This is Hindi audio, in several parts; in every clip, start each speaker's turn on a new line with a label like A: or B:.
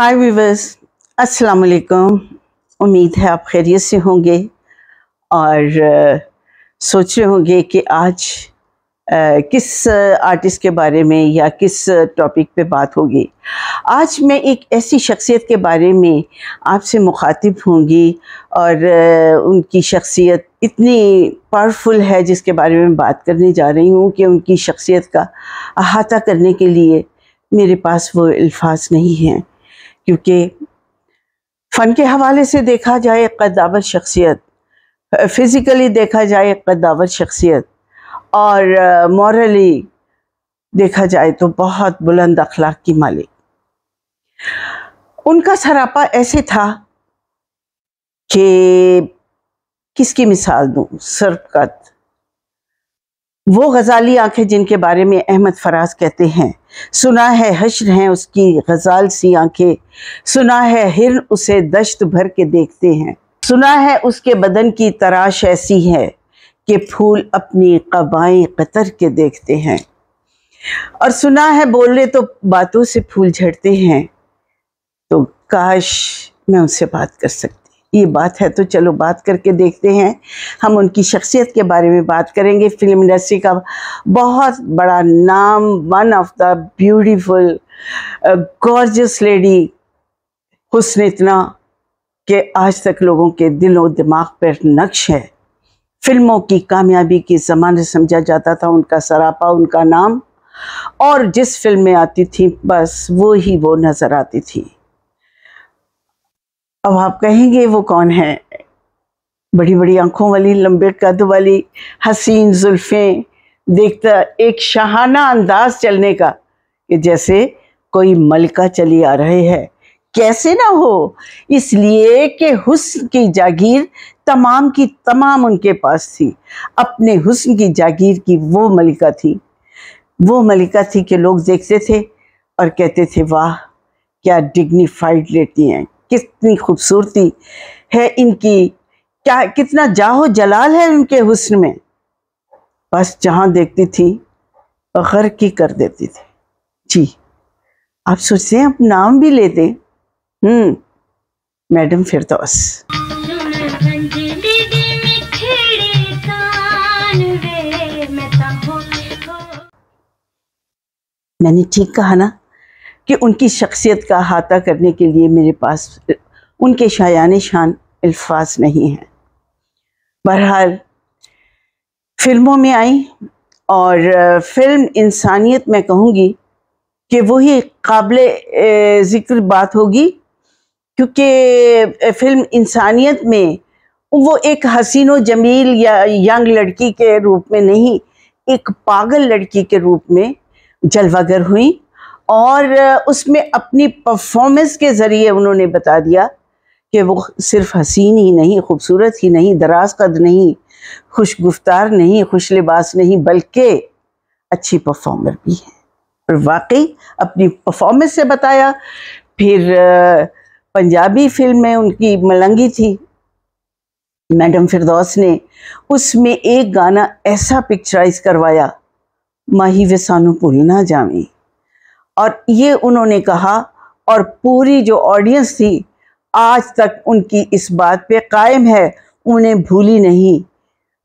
A: हाय वीवर्स अस्सलाम वालेकुम उम्मीद है आप खैरियत से होंगे और आ, सोच रहे होंगे कि आज आ, किस आर्टिस्ट के बारे में या किस टॉपिक पे बात होगी आज मैं एक ऐसी शख्सियत के बारे में आपसे मुखातिब होंगी और आ, उनकी शख्सियत इतनी पावरफुल है जिसके बारे में बात करने जा रही हूँ कि उनकी शख्सियत का अहाता करने के लिए मेरे पास वो अल्फाज नहीं हैं क्योंकि फ़न के हवाले से देखा जाए कदावर शख्सियत फ़िज़िकली देखा जाए कदावर शख्सियत और मॉरली देखा जाए तो बहुत बुलंद अखलाक की मालिक उनका सरापा ऐसे था कि किसकी मिसाल दूँ सरकत वो गज़ाली आंखें जिनके बारे में अहमद फराज कहते हैं सुना है हश्र हैं उसकी गजाल सी आंखें सुना है हिरन उसे दश्त भर के देखते हैं सुना है उसके बदन की तराश ऐसी है कि फूल अपनी कबाएँ कतर के देखते हैं और सुना है बोले तो बातों से फूल झड़ते हैं तो काश मैं उनसे बात कर सकती ये बात है तो चलो बात करके देखते हैं हम उनकी शख्सियत के बारे में बात करेंगे फिल्म इंडस्ट्री का बहुत बड़ा नाम one of the beautiful gorgeous lady हुसन इतना के आज तक लोगों के दिलों दिमाग पर नक्श है फिल्मों की कामयाबी के ज़माने समझा जाता था उनका सरापा उनका नाम और जिस फिल्म में आती थी बस वो ही वो नज़र आती थी अब आप कहेंगे वो कौन है बड़ी बड़ी आंखों वाली लंबे कद वाली हसीन जुल्फ़ें देखता एक शहाना अंदाज चलने का कि जैसे कोई मलका चली आ रहे है कैसे ना हो इसलिए कि हुस्न की जागीर तमाम की तमाम उनके पास थी अपने हुस्न की जागीर की वो मलिका थी वो मलिका थी कि लोग देखते थे और कहते थे वाह क्या डिग्निफाइड लेती हैं कितनी खूबसूरती है इनकी क्या कितना जाहो जलाल है उनके हुस्न में बस जहाँ देखती थी घर की कर देती थी जी आप सोचते हैं आप नाम भी ले दें हम्म मैडम फिरदौस तो मैंने ठीक कहा ना कि उनकी शख्सियत का अहाता करने के लिए मेरे पास उनके शायान शान अल्फाज नहीं हैं बहरहाल फिल्मों में आई और फिल्म इंसानियत मैं कहूँगी कि वही काबिल ज़िक्र बात होगी क्योंकि फ़िल्म इंसानियत में वो एक हसीनो जमील या यंग लड़की के रूप में नहीं एक पागल लड़की के रूप में जलवागर हुई और उसमें अपनी परफॉर्मेंस के ज़रिए उन्होंने बता दिया कि वो सिर्फ हसीन ही नहीं खूबसूरत ही नहीं दराज कद नहीं खुशगुफ्तार नहीं खुश लिबास नहीं बल्कि अच्छी परफॉर्मर भी है और वाकई अपनी परफॉर्मेंस से बताया फिर पंजाबी फिल्म में उनकी मलंगी थी मैडम फिरदौस ने उसमें एक गाना ऐसा पिक्चराइज करवाया माही वे सानू भूल ना जावी और ये उन्होंने कहा और पूरी जो ऑडियंस थी आज तक उनकी इस बात पे कायम है उन्हें भूली नहीं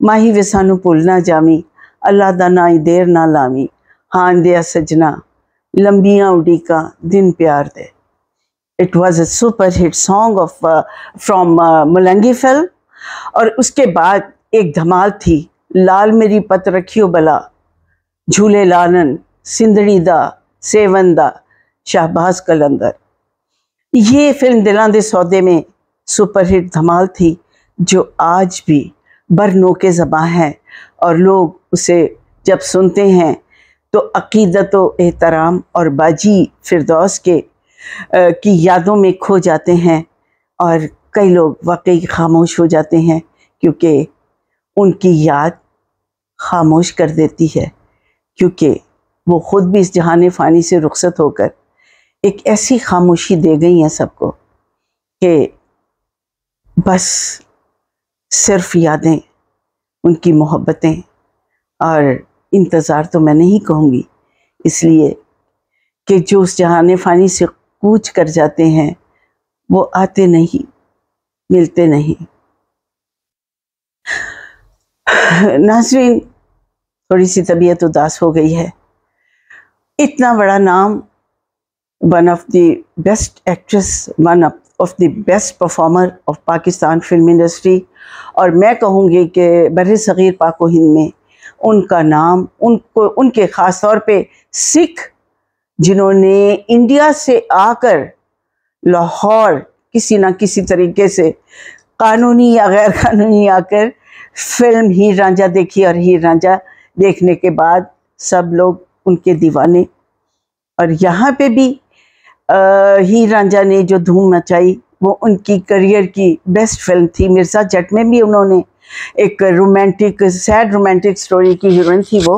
A: माही वे सानू ना जामी अल्लाह दा ना ही देर ना लामी हाँ दिया सजना लंबियां उडीका दिन प्यार दे it was a super hit song of from मुलंगी फिल्म और उसके बाद एक धमाल थी लाल मेरी पत रखियो बला झूले लालन सिंदड़ी दा सेवंदा शाहबाज कलंदर ये फिल्म दिला दे सौदे में सुपरहिट धमाल थी जो आज भी बर के ज़बाँ है और लोग उसे जब सुनते हैं तो अकीदत व एहतराम और बाजी फिरदौस के आ, की यादों में खो जाते हैं और कई लोग वाकई खामोश हो जाते हैं क्योंकि उनकी याद खामोश कर देती है क्योंकि वो ख़ुद भी इस जहान फ़ानी से रुखसत होकर एक ऐसी खामोशी दे गई हैं सबको कि बस सिर्फ यादें उनकी मोहब्बतें और इंतज़ार तो मैं नहीं कहूँगी इसलिए कि जो उस जहान फ़ानी से कूच कर जाते हैं वो आते नहीं मिलते नहीं नाजरीन थोड़ी सी तबीयत उदास हो गई है इतना बड़ा नाम one of the best actress one of the best performer of Pakistan film industry और मैं कहूँगी कि बर सग़ीर पाको हिंद में उनका नाम उनको उनके ख़ास तौर पे सिख जिन्होंने इंडिया से आकर लाहौर किसी ना किसी तरीके से कानूनी या गैर कानूनी आकर फिल्म हीर रांझा देखी और हीर रांझा देखने के बाद सब लोग उनके दीवाने और यहाँ पे भी आ, ही रांझा ने जो धूम मचाई वो उनकी करियर की बेस्ट फिल्म थी मिर्ज़ा जट में भी उन्होंने एक रोमांटिक सैड रोमांटिक स्टोरी की हीरोइन थी वो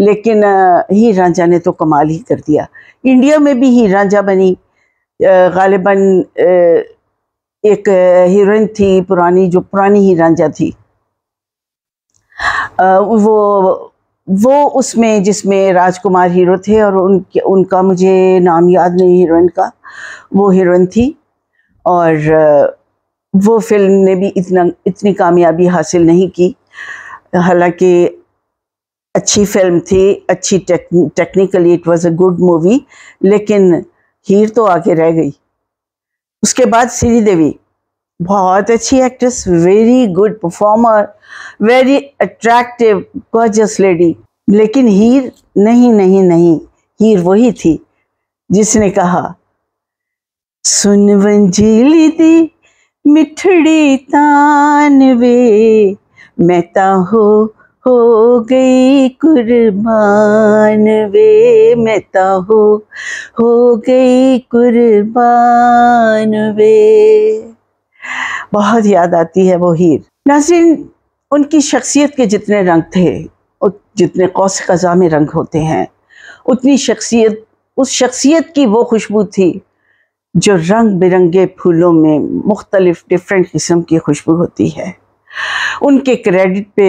A: लेकिन ही रांझा ने तो कमाल ही कर दिया इंडिया में भी ही रांझा बनी गालिबा एक हीरोइन थी पुरानी जो पुरानी ही रांझा थी आ, वो वो उसमें जिसमें राजकुमार हीरो थे और उनके उनका मुझे नाम याद नहीं हीरोइन का वो हीरोइन थी और वो फिल्म ने भी इतना इतनी कामयाबी हासिल नहीं की हालांकि अच्छी फिल्म थी अच्छी technically it was a good movie लेकिन हीर तो आके रह गई उसके बाद श्रीदेवी बहुत अच्छी actress very good performer very attractive gorgeous lady लेकिन हीर नहीं नहीं नहीं हीर वही थी जिसने कहा सुन वंजीली दी मिठड़ी तान वे मैं हो हो गई कुर्बान वे मैं हो हो गई कुर्बान वे बहुत याद आती है वो हीर नाजरीन उनकी शख्सियत के जितने रंग थे जितने कौस कज़ा में रंग होते हैं उतनी शख्सियत उस शख्सियत की वो खुशबू थी जो रंग बिरंगे फूलों में मुख्तलिफ डिफरेंट किस्म की खुशबू होती है उनके क्रेडिट पे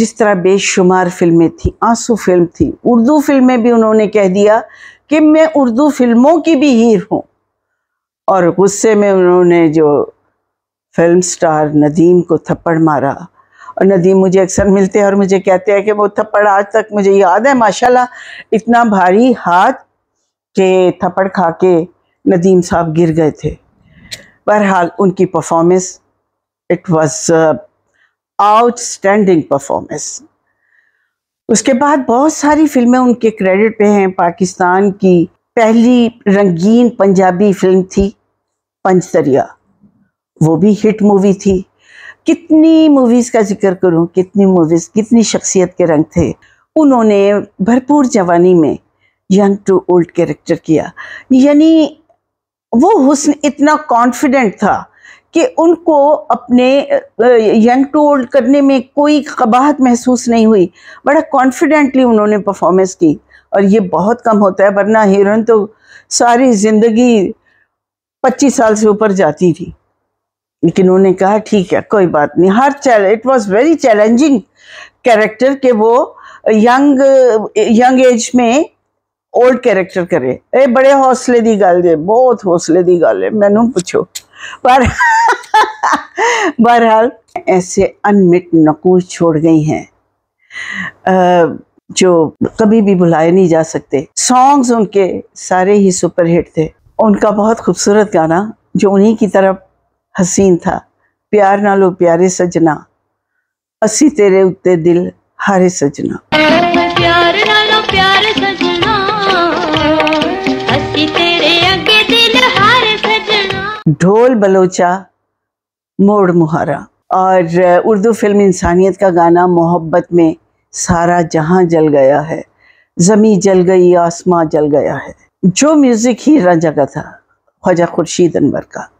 A: जिस तरह बेशुमार फिल्में थी आंसू फिल्म थी उर्दू फिल्में भी उन्होंने कह दिया कि मैं उर्दू फिल्मों की भी हीर हूँ और गुस्से में उन्होंने जो फिल्म स्टार नदीम को थप्पड़ मारा और नदीम मुझे अक्सर मिलते हैं और मुझे कहते हैं कि वो थप्पड़ आज तक मुझे याद है माशाल्लाह इतना भारी हाथ के थप्पड़ खा के नदीम साहब गिर गए थे बहरहाल उनकी performance it was outstanding performance उसके बाद बहुत सारी फिल्में उनके क्रेडिट पे हैं पाकिस्तान की पहली रंगीन पंजाबी फिल्म थी पंचतरिया वो भी हिट मूवी थी कितनी मूवीज़ का जिक्र करूँ कितनी मूवीज़ कितनी शख्सियत के रंग थे उन्होंने भरपूर जवानी में यंग टू ओल्ड कैरेक्टर किया यानी वो हुस्न इतना कॉन्फिडेंट था कि उनको अपने यंग टू ओल्ड करने में कोई कबाहत महसूस नहीं हुई बड़ा कॉन्फिडेंटली उन्होंने परफॉर्मेंस की और ये बहुत कम होता है वरना हीरोइन तो सारी ज़िंदगी 25 साल से ऊपर जाती थी लेकिन उन्होंने कहा ठीक है कोई बात नहीं हर चैल it was very challenging character के वो यंग यंग एज में ओल्ड कैरेक्टर करे ए बड़े हौसले की गल जे बहुत हौसले की गल है मैं पूछो पर बहरहाल ऐसे अनमिट नकूस छोड़ गई हैं जो कभी भी भुलाए नहीं जा सकते सॉन्ग्स उनके सारे ही सुपरहिट थे उनका बहुत खूबसूरत गाना जो उन्हीं की तरफ हसीन था प्यार नालो प्यारे सजना असी तेरे उत्ते दिल हारे सजना ढोल बलोचा मोड़ मुहारा और उर्दू फिल्म इंसानियत का गाना मोहब्बत में सारा जहां जल गया है ज़मी जल गई आसमां जल गया है जो म्यूज़िक ही रंजगा था ख्वाजा खुर्शीद अनवर का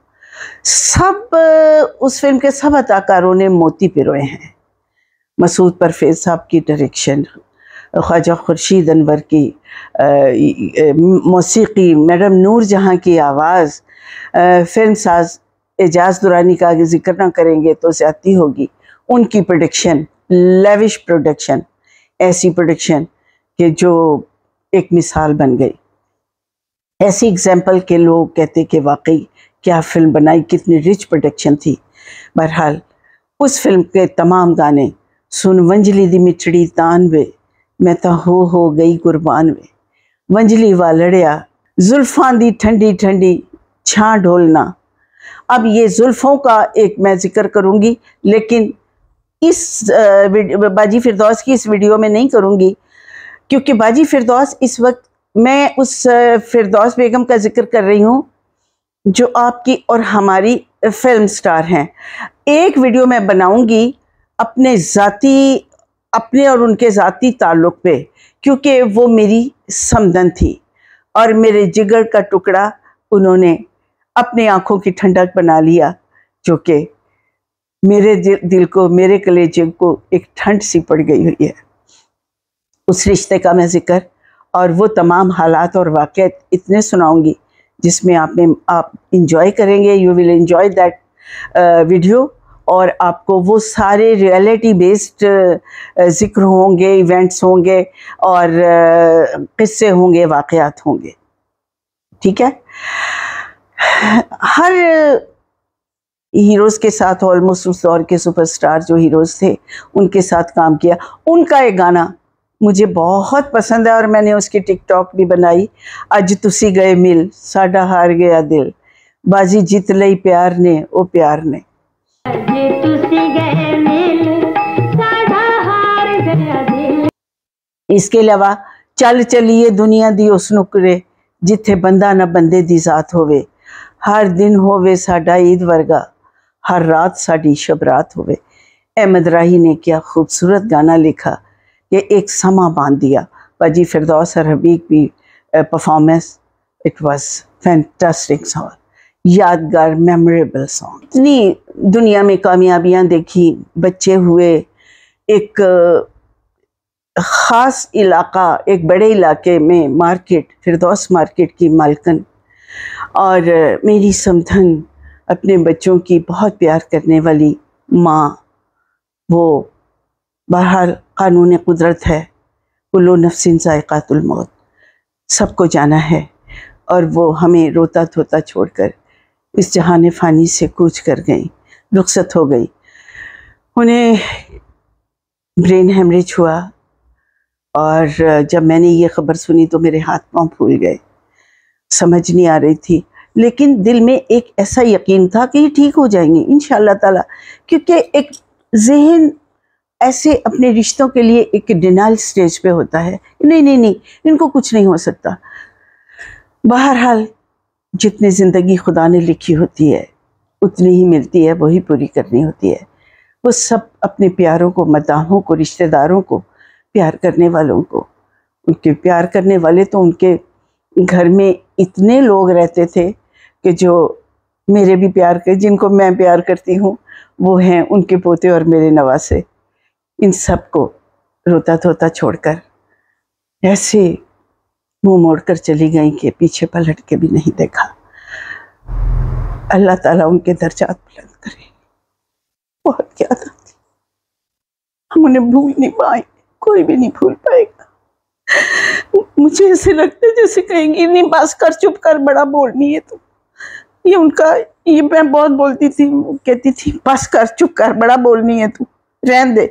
A: सब उस फिल्म के सब अदाकारों ने मोती पिरोए हैं मसूद परफेज साहब की डायरेक्शन ख्वाजा खुर्शीद अनवर की मौसी मैडम नूर जहाँ की आवाज़ फिल्म साज एजाज दुरानी का जिक्र ना करेंगे तो ज्यादा होगी उनकी प्रोडक्शन लेविश प्रोडक्शन ऐसी प्रोडक्शन कि जो एक मिसाल बन गई ऐसी एग्जाम्पल के लोग कहते कि वाकई क्या फिल्म बनाई कितनी रिच प्रोडक्शन थी बहरहाल उस फिल्म के तमाम गाने सुन वंजली दी मिठड़ी तानवे मैं तो हो हो गई कुर्बान वे वंजली वा लड़िया जुल्फा दी ठंडी ठंडी छा ढोलना अब ये जुल्फों का एक मैं जिक्र करूँगी लेकिन इस बाजी फिरदौस की इस वीडियो में नहीं करूँगी क्योंकि बाजी फिरदौस इस वक्त मैं उस फिरदौस बेगम का जिक्र कर रही हूँ जो आपकी और हमारी फिल्म स्टार हैं एक वीडियो मैं बनाऊंगी अपने ज़ाती अपने और उनके जाति ताल्लुक़ पे क्योंकि वो मेरी समदन थी और मेरे जिगर का टुकड़ा उन्होंने अपने आँखों की ठंडक बना लिया जो कि मेरे दिल को मेरे कलेजे को एक ठंड सी पड़ गई हुई है उस रिश्ते का मैं ज़िक्र और वो तमाम हालात और वाक़ इतने सुनाऊंगी जिसमें आपने आप इंजॉय करेंगे you will enjoy that video और आपको वो सारे रियलिटी बेस्ड ज़िक्र होंगे इवेंट्स होंगे और uh, किस्से होंगे वाकयात होंगे ठीक है हर हीरोज़ के साथ ऑलमोस्ट उस दौर के सुपरस्टार जो हीरोज़ थे उनके साथ काम किया उनका एक गाना मुझे बहुत पसंद है और मैंने उसकी टिकटॉक भी बनाई अज तुसी गए मिल साढ़ा हार गया दिल बाजी जीत ली प्यार ने ओ प्यार ने इसके अलावा चल चलिए दुनिया दी उस नुकरे जिथे बंदा ना बंदे दी जात होवे हर दिन होवे साडा ईद वर्गा हर रात साडी शबरात होवे अहमद राही ने क्या खूबसूरत गाना लिखा ये एक समा बांध दिया भाजी फिरदौस और हबीब भी performance it was fantastic song यादगार मेमोरेबल सॉन्ग इतनी दुनिया में कामयाबियां देखी बच्चे हुए एक ख़ास इलाका एक बड़े इलाके में मार्केट फिरदौस मार्केट की मालकन और मेरी समधन अपने बच्चों की बहुत प्यार करने वाली माँ वो बहरहाल कानून कुदरत है कुल्लो नफसिन ज़ायक़ातुलमौत सबको जाना है और वो हमें रोता धोता छोड़कर इस जहान फ़ानी से कूच कर गई रुखसत हो गई उन्हें ब्रेन हेमरेज हुआ और जब मैंने ये ख़बर सुनी तो मेरे हाथ पाँव फूल गए समझ नहीं आ रही थी लेकिन दिल में एक ऐसा यकीन था कि ये ठीक हो जाएंगे इन ताला क्योंकि एक जहन ऐसे अपने रिश्तों के लिए एक डिनाइल स्टेज पे होता है नहीं नहीं नहीं इनको कुछ नहीं हो सकता बहरहाल जितनी ज़िंदगी खुदा ने लिखी होती है उतनी ही मिलती है वही पूरी करनी होती है वो सब अपने प्यारों को मदाहों को रिश्तेदारों को प्यार करने वालों को उनके प्यार करने वाले तो उनके घर में इतने लोग रहते थे कि जो मेरे भी प्यार के जिनको मैं प्यार करती हूँ वो हैं उनके पोते और मेरे नवासे इन सबको रोता धोता छोड़कर ऐसे मुंह मोड़कर चली गई कि पीछे पलट के भी नहीं देखा अल्लाह ताला उनके दर्जात बुलंद करे बहुत ज्यादा हम उन्हें भूल नहीं पाए कोई भी नहीं भूल पाएगा मुझे ऐसे लगता है जैसे कहेंगी नहीं बस कर चुप कर बड़ा बोलनी है तो ये उनका ये मैं बहुत बोलती थी कहती थी बस कर चुप कर बड़ा बोलनी है तू रह दे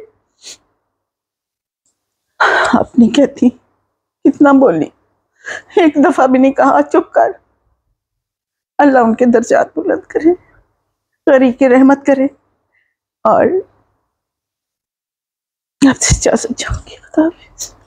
A: अपनी कहती कितना बोली एक दफा भी नहीं कहा चुप कर अल्लाह उनके दर्जात बुलंद करे की रहमत करे और आपसे इजाजत चाहूंगी